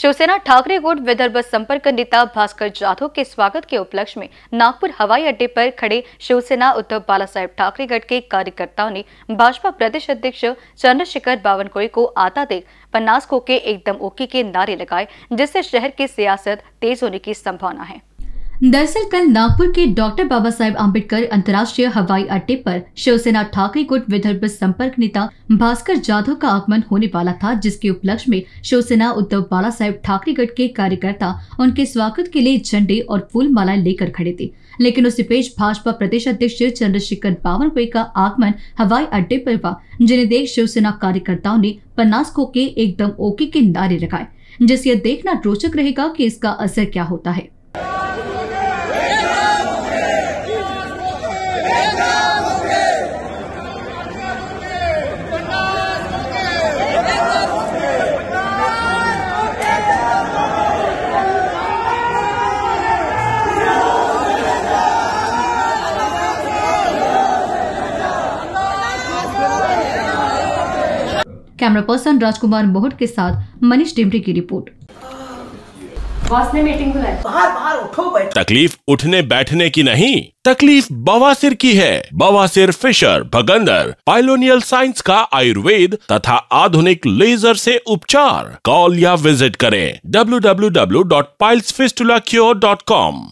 शिवसेना ठाकरे गुट विदर्भ संपर्क नेता भास्कर जाधव के स्वागत के उपलक्ष्य में नागपुर हवाई अड्डे पर खड़े शिवसेना उद्धव बाला साहेब ठाकरेगढ़ के कार्यकर्ताओं ने भाजपा प्रदेश अध्यक्ष चंद्रशेखर बावनकोई को आता देख पन्नास के एकदम ओके के नारे लगाए जिससे शहर की सियासत तेज होने की संभावना है दरअसल कल नागपुर के डॉक्टर बाबा साहेब आम्बेडकर अंतर्राष्ट्रीय हवाई अड्डे पर शिवसेना ठाकरे गुट विदर्भ संपर्क नेता भास्कर जाधव का आगमन होने वाला था जिसके उपलक्ष्य में शिवसेना उद्धव बाला साहेब ठाकरे गुट के कार्यकर्ता उनके स्वागत के लिए झंडे और फूल मालाएं लेकर खड़े थे लेकिन उसी बीच भाजपा प्रदेश अध्यक्ष चंद्रशेखर बावनकुए का आगमन हवाई अड्डे पर हुआ जिन्हें देख शिवसेना कार्यकर्ताओं ने पन्नास को के एकदम ओके के नारे लगाए जिसे देखना रोचक रहेगा की इसका असर क्या होता है कैमरा पर्सन राजकुमार मोहट के साथ मनीष डिमरी की रिपोर्ट बॉस ने मीटिंग बाहर बाहर उठो बैठ तकलीफ उठने बैठने की नहीं तकलीफ बवासीर की है बवासीर फिशर भगंदर पाइलोनियल साइंस का आयुर्वेद तथा आधुनिक लेजर से उपचार कॉल या विजिट करें W W W dot piles fistula cure dot com